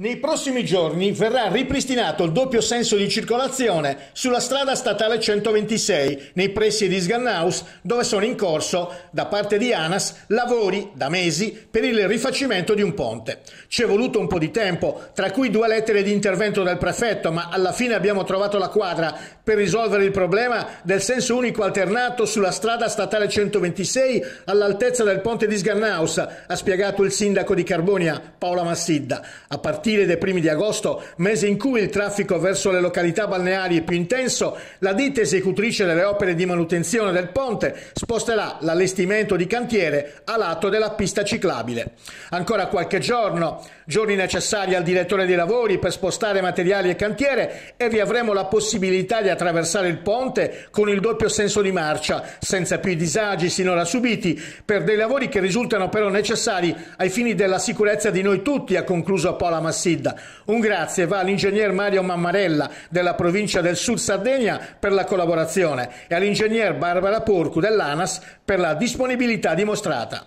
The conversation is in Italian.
Nei prossimi giorni verrà ripristinato il doppio senso di circolazione sulla strada statale 126 nei pressi di Sgannaus dove sono in corso da parte di ANAS lavori da mesi per il rifacimento di un ponte. Ci è voluto un po' di tempo, tra cui due lettere di intervento del prefetto, ma alla fine abbiamo trovato la quadra per risolvere il problema del senso unico alternato sulla strada statale 126 all'altezza del ponte di Sgannaus, ha spiegato il sindaco di Carbonia Paola Massidda. A partire partire dai primi di agosto, mese in cui il traffico verso le località balneari è più intenso, la ditta esecutrice delle opere di manutenzione del ponte sposterà l'allestimento di cantiere a lato della pista ciclabile. Ancora qualche giorno, giorni necessari al direttore dei lavori per spostare materiali e cantiere e riavremo la possibilità di attraversare il ponte con il doppio senso di marcia, senza più i disagi sinora subiti, per dei lavori che risultano però necessari ai fini della sicurezza di noi tutti, ha concluso Paola Massimo. Passidda. Un grazie va all'ingegner Mario Mammarella della provincia del Sud Sardegna per la collaborazione e all'ingegner Barbara Porcu dell'ANAS per la disponibilità dimostrata.